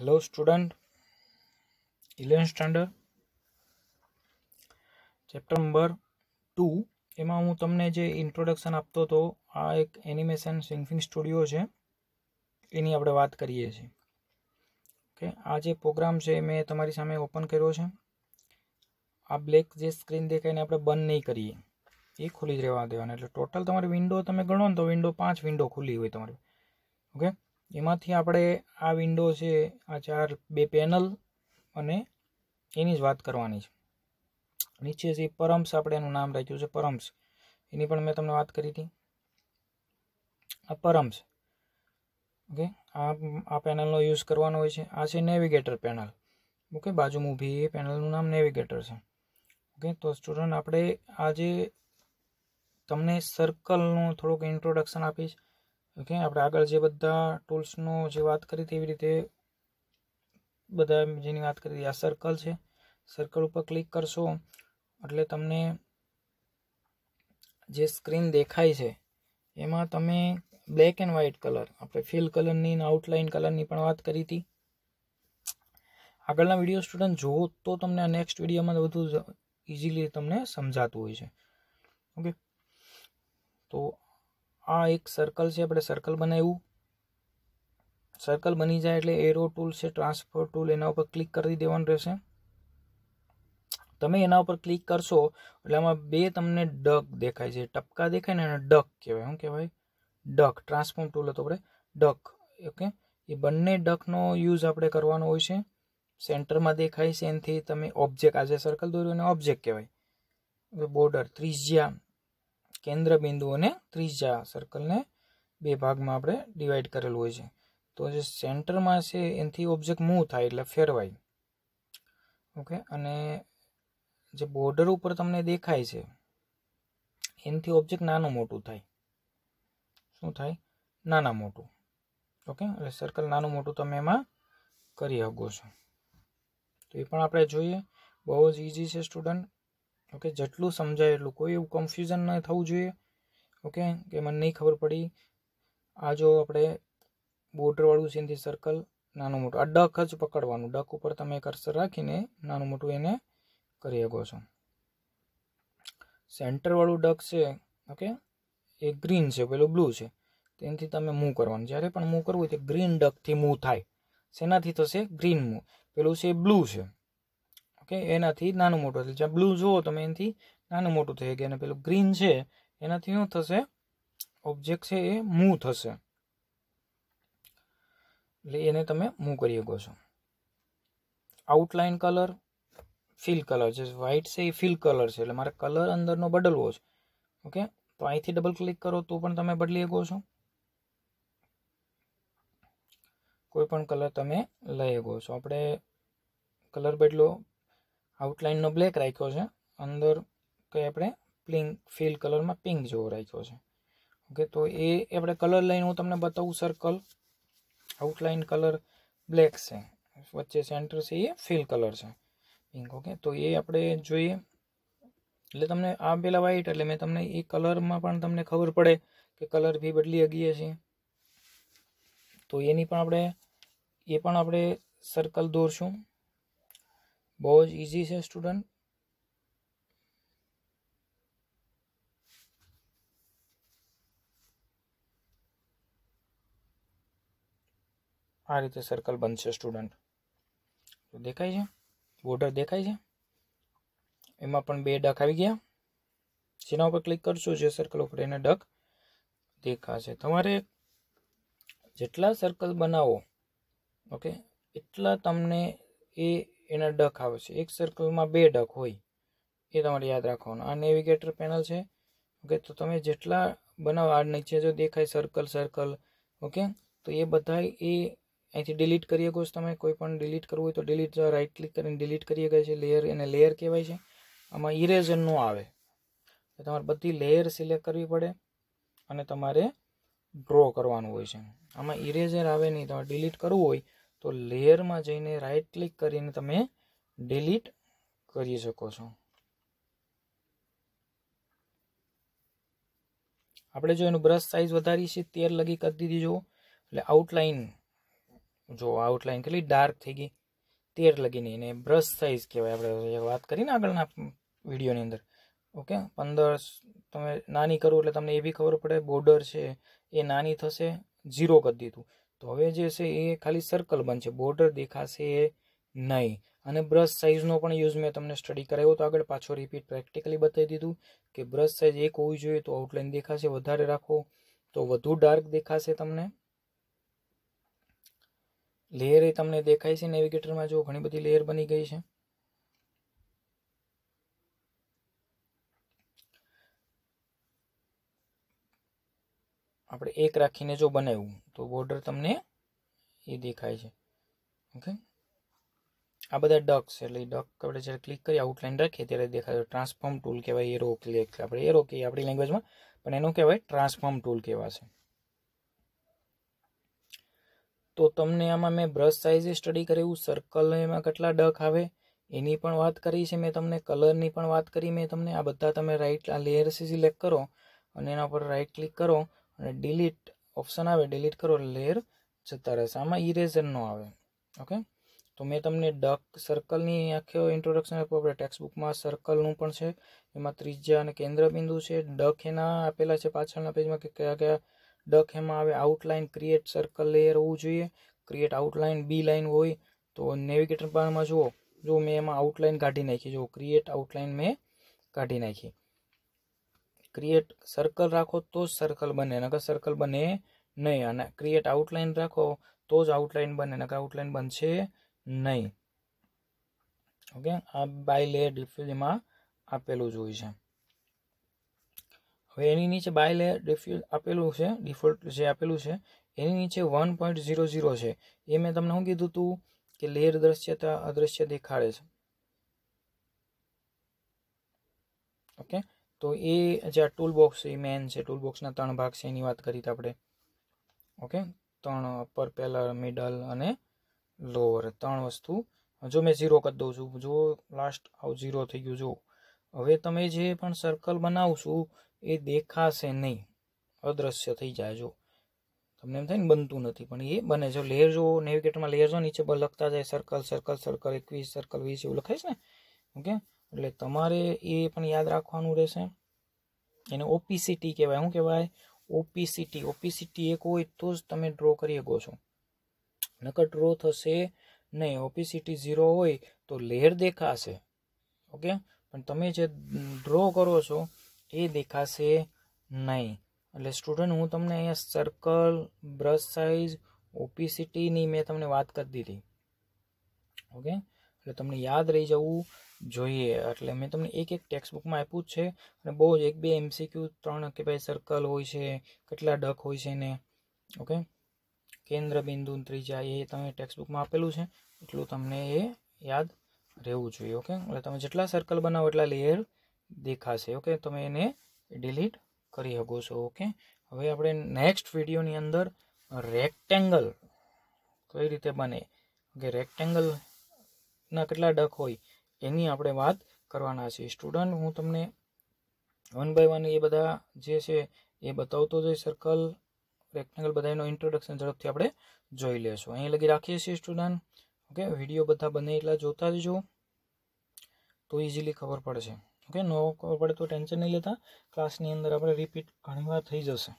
hello student eleven standard chapter number two એમાં હું તમને જે ઇન્ટ્રોડક્શન આપતો હતો આ એક એનિમેશન સિંગફિંગ સ્ટુડિયો છે એની આપણે વાત કરીએ છીએ ઓકે આ જે પ્રોગ્રામ છે મેં તમારી સામે ઓપન કર્યો છે આ બ્લેક જે સ્ક્રીન દેખાઈને આપણે બંધ નહીં કરીએ એ ખુલી જ રહેવા દેવાના એટલે ટોટલ તમારી વિન્ડો તમે ગણો ને તો વિન્ડો પાંચ વિન્ડો ખુલ્લી હોય તમારી ઓકે એમાંથી આપણે આ વિન્ડો છે આ ચાર બે પેનલ અને એની જ વાત કરવાની છે નીચે છે પરમ્સ આપણે એનું નામ રાખ્યું છે પરમ્સ એની પણ મેં તમને વાત કરી હતી આ પરમ્સ ઓકે આ આ પેનલનો યુઝ કરવાનો હોય છે આ છે નેવિગેટર પેનલ ઓકે બાજુમાં ઊભી એ પેનલનું નામ નેવિગેટર છે ઓકે તો સ્ટુડન્ટ આપણે આજે તમને સર્કલનું થોડુંક ઇન્ટ્રોડક્શન આપીશ ઓકે આપણે આગળ જે બધા ટૂલ્સનો જે વાત કરી તેવી રીતે બધા જેની વાત કરી આ સર્કલ છે સર્કલ ઉપર ક્લિક કરશો એટલે તમને જે સ્ક્રીન દેખાય છે એમાં તમે બ્લેક એન્ડ વ્હાઇટ કલર આપણે ફિલ કલરની આઉટલાઇન કલરની પણ વાત કરી હતી આગળના વિડીયો સ્ટુડન્ટ જુઓ તો તમને આ નેક્સ્ટ વિડીયોમાં બધું ઇઝીલી તમને સમજાતું હોય છે ઓકે તો આ એક સર્કલ છે આપણે સર્કલ બનાવ્યું સર્કલ બની જાય એટલે એરો ટૂલ છે ટ્રાન્સફર ટૂલ એના ઉપર ક્લિક કરી દેવાનું રહેશે તમે એના ઉપર ક્લિક કરશો એટલે આમાં બે તમને ડક દેખાય છે ટપકા દેખાય ને એને ડક કહેવાય શું કહેવાય ડક ટ્રાન્સફોર્મ ટૂલ હતો આપણે ડક ઓકે એ બંને ડકનો યુઝ આપણે કરવાનો હોય છે સેન્ટરમાં દેખાય છે એનથી તમે ઓબ્જેક્ટ આજે સર્કલ દોર્યું અને ઓબ્જેક્ટ કહેવાય બોર્ડર ત્રિજ્યા કેન્દ્ર બિંદુ અને ત્રીજા સર્કલને બે ભાગમાં આપણે ડિવાઈડ કરેલું હોય છે તો જે સેન્ટરમાં છે એનાથી ઓબ્જેક્ટ મૂવ થાય એટલે ફેરવાય ઓકે અને જે બોર્ડર ઉપર તમને દેખાય છે એનાથી ઓબ્જેક્ટ નાનું મોટું થાય શું થાય નાના મોટું ઓકે એટલે સર્કલ નાનું મોટું તમે એમાં કરી શકો છો તો એ પણ આપણે જોઈએ બહુ જ ઇઝી છે સ્ટુડન્ટ ઓકે જેટલું સમજાય એટલું કોઈ એવું કન્ફ્યુઝન ન થવું જોઈએ ઓકે કે મને નહીં ખબર પડી આ જો આપણે બોર્ડરવાળું સીનથી સર્કલ નાનું મોટું આ ડક જ પકડવાનું ડક ઉપર તમે કર્સર રાખીને નાનું મોટું એને કરી શકો છો સેન્ટરવાળું ડક છે ઓકે એ ગ્રીન છે પેલું બ્લુ છે તેનાથી તમે મૂવ કરવાનું જ્યારે પણ મૂવ કરવું હોય તો ગ્રીન ડકથી મૂવ થાય શેનાથી થશે ગ્રીન મૂવ પેલું છે બ્લુ છે ઓકે એનાથી નાનું મોટું એટલે જ્યાં બ્લુ જુઓ તમે એનાથી નાનું મોટું થઈ ગયા અને પેલું ગ્રીન છે એનાથી શું થશે ઓબ્જેક્ટ છે એ મૂ થશે એટલે એને તમે મૂ કરી શકો છો આઉટલાઇન કલર ફિલ કલર છે વ્હાઇટ છે એ ફિલ કલર છે એટલે મારે કલર અંદરનો બદલવો છે ઓકે તો અહીંથી ડબલ ક્લિક કરો તો પણ તમે બદલી શકો છો કોઈ પણ કલર તમે લઈ શકો છો આપણે કલર બદલો આઉટલાઇનનો બ્લેક રાખ્યો છે અંદર કંઈ આપણે પ્લિંક ફિલ કલરમાં પિંક જેવો રાખ્યો છે ઓકે તો એ આપણે કલર લઈને હું તમને બતાવું સર્કલ આઉટલાઇન કલર બ્લેક છે વચ્ચે સેન્ટર છે એ ફિલ કલર છે પિંક ઓકે તો એ આપણે જોઈએ એટલે તમને આ પેલા વ્હાઈટ એટલે મેં તમને એ કલરમાં પણ તમને ખબર પડે કે કલર બી બદલી શકીએ છીએ તો એની પણ આપણે એ પણ આપણે સર્કલ દોરશું બહુ જ ઇઝી છે સ્ટુડન્ટ આ રીતે સર્કલ બનશે સ્ટુડન્ટ દેખાય છે બોર્ડર દેખાય છે એમાં પણ બે ડક આવી ગયા જેના ઉપર ક્લિક કરશો જે સર્કલ ઉપર એને ડક દેખાશે તમારે જેટલા સર્કલ બનાવો ઓકે એટલા તમને એ એના ડક આવશે એક સર્કલમાં બે ડક હોય એ તમારે યાદ રાખવાનું આ નેવિગેટર પેનલ છે ઓકે તો તમે જેટલા બનાવો આ નીચે જો દેખાય સર્કલ સર્કલ ઓકે તો એ બધા એ અહીંથી ડિલીટ કરી શકો છો તમે કોઈ પણ ડિલીટ કરવું હોય તો ડિલીટ રાઈટ ક્લિક કરીને ડિલીટ કરી શકાય છે લેયર એને લેયર કહેવાય છે આમાં ઇરેઝર ન આવે તમારે બધી લેયર સિલેક્ટ કરવી પડે અને તમારે ડ્રો કરવાનું હોય છે આમાં ઇરેઝર આવે નહીં તમારે ડિલીટ કરવું હોય તો લેયરમાં જઈને રાઈટ ક્લિક કરીને તમે ડિલીટ કરી શકો છો આપણે જો એનું બ્રશ સાઇઝ વધારી છે તેર લગી કરી દીધી જુઓ એટલે આઉટલાઇન જો આઉટલાઇન કેટલી ડાર્ક થઈ ગઈ તેર લગીને એને બ્રશ સાઇઝ કહેવાય આપણે વાત કરીને આગળના વિડીયોની અંદર ઓકે પંદર તમે નાની કરો એટલે તમને એ બી ખબર પડે બોર્ડર છે એ નાની થશે ઝીરો કરી દીધું તો હવે જે છે એ ખાલી સર્કલ બનશે બોર્ડર દેખાશે નહીં અને બ્રશ સાઇઝનો પણ યુઝ મેં તમને સ્ટડી કરાવ્યો તો આગળ પાછો રિપીટ પ્રેક્ટિકલી બતાવી દીધું કે બ્રશ સાઇઝ એક હોવી જોઈએ તો આઉટલાઇન દેખાશે વધારે રાખો તો વધુ ડાર્ક દેખાશે તમને લેયર એ તમને દેખાય છે નેવિગેટરમાં જો ઘણી બધી લેયર બની ગઈ છે આપણે એક રાખીને જો બનાવ્યું તો બોર્ડર તમને એ દેખાય છે ઓકે આ બધા ડક છે એટલે ડક આપણે જ્યારે ક્લિક કરી આઉટલાઇન રાખીએ ત્યારે દેખાય ટ્રાન્સફોર્મ ટૂલ કહેવાય એરો ક્લિક આપણે એરો કહીએ આપણી લેંગ્વેજમાં પણ એનું કહેવાય ટ્રાન્સફોર્મ ટૂલ કહેવાશે તો તમને આમાં મેં બ્રશ સાઇઝે સ્ટડી કર્યું સર્કલ એમાં કેટલા ડક આવે એની પણ વાત કરી છે મેં તમને કલરની પણ વાત કરી મેં તમને આ બધા તમે રાઇટ આ લેયર્સ સિલેક્ટ કરો અને એના પર રાઇટ ક્લિક કરો અને ડિલીટ ઓપ્શન આવે ડિલીટ કરો લેયર જતા રહેશે આમાં ઇરેઝર ન આવે ઓકે તો મેં તમને ડક સર્કલની આખી ઇન્ટ્રોડક્શન આપ્યું આપણે ટેક્સ્ટબુકમાં સર્કલનું પણ છે એમાં ત્રિજ્યા અને કેન્દ્રબિંદુ છે ડક એના આપેલા છે પાછળના પેજમાં કે કયા કયા ડક એમાં આવે આઉટલાઇન ક્રિએટ સર્કલ લેયર હોવું જોઈએ ક્રિએટ આઉટલાઇન બી લાઇન હોય તો નેવિગેટર બારમાં જુઓ જો મેં એમાં આઉટલાઇન કાઢી નાખી જો ક્રિએટ આઉટલાઇન મેં કાઢી નાખી ક્રિએટ સર્કલ રાખો તો જ સર્કલ બને નકર સર્કલ બને નહીં અને ક્રિએટ આઉટલાઇન રાખો તો જ આઉટલાઇન બને નકર આઉટલાઇન બનશે નહીં ઓકે આ બાય લેયર ડિફ્યુઝમાં આપેલું જ હોય છે હવે એની નીચે બાય લેયર ડિફ્યુઝ આપેલું છે ડિફોલ્ટ જે આપેલું છે એની નીચે વન પોઈન્ટ ઝીરો ઝીરો છે એ મેં તમને શું કીધું હતું કે લેયર દ્રશ્યતા અદ્રશ્ય દેખાડે છે ઓકે તો એ જે આ ટૂલબોક્સ બોક્સ એ મેન છે ટૂલ બોક્સના ત્રણ ભાગ છે એની વાત કરી આપણે ઓકે ત્રણ અપર પેલર મિડલ અને લોઅર ત્રણ વસ્તુ જો મેં ઝીરો કરી દઉં છું જો લાસ્ટ આવું ઝીરો થઈ ગયું જો હવે તમે જે પણ સર્કલ બનાવશો એ દેખાશે નહીં અદ્રશ્ય થઈ જાય જો તમને એમ થાય ને બનતું નથી પણ એ બને જો લેયર જો નેવિગેટરમાં લેયર જો નીચે લખતા જાય સર્કલ સર્કલ સર્કલ એકવીસ સર્કલ વીસ એવું લખાય છે ને ઓકે એટલે તમારે એ પણ યાદ રાખવાનું રહેશે એને ઓપીસીટી કહેવાય શું કહેવાય ઓપીસીટી ઓપીસીટી એક હોય તો જ તમે ડ્રો કરી શકો છો નકર ડ્રો થશે નહીં ઓપીસીટી ઝીરો હોય તો લેયર દેખાશે ઓકે પણ તમે જે ડ્રો કરો છો એ દેખાશે નહીં એટલે સ્ટુડન્ટ હું તમને અહીંયા સર્કલ બ્રશ સાઇઝ ઓપીસીટીની મેં તમને વાત કરી દીધી ઓકે એટલે તમને યાદ રહી જવું જોઈએ એટલે મેં તમને એક એક ટેક્સ્ટબુકમાં આપ્યું જ છે અને બહુ જ એક બે એમસીક્યુ ત્રણ કે ભાઈ સર્કલ હોય છે કેટલા ડક હોય છે ને ઓકે કેન્દ્ર બિંદુ ત્રીજા એ તમે ટેક્સ્ટબુકમાં આપેલું છે એટલું તમને એ યાદ રહેવું જોઈએ ઓકે એટલે તમે જેટલા સર્કલ બનાવો એટલા લેયર દેખાશે ઓકે તમે એને ડિલીટ કરી શકો છો ઓકે હવે આપણે નેક્સ્ટ વિડીયોની અંદર રેક્ટેંગલ કઈ રીતે બને કે રેક્ટેંગલ ના કેટલા ડક હોય એની આપણે વાત કરવાના છીએ સ્ટુડન્ટ હું તમને વન બાય વન એ બધા જે છે એ બતાવતો જઈ સર્કલ રેક્ટેંગલ બધા એનો ઇન્ટ્રોડક્શન ઝડપથી આપણે જોઈ લેશું અહીં લગી રાખીએ છીએ સ્ટુડન્ટ ઓકે વિડીયો બધા બને એટલા જોતા જજો તો ઇઝીલી ખબર પડશે ઓકે ન ખબર પડે તો ટેન્શન નહીં લેતા ક્લાસની અંદર આપણે રિપીટ ઘણીવાર થઈ જશે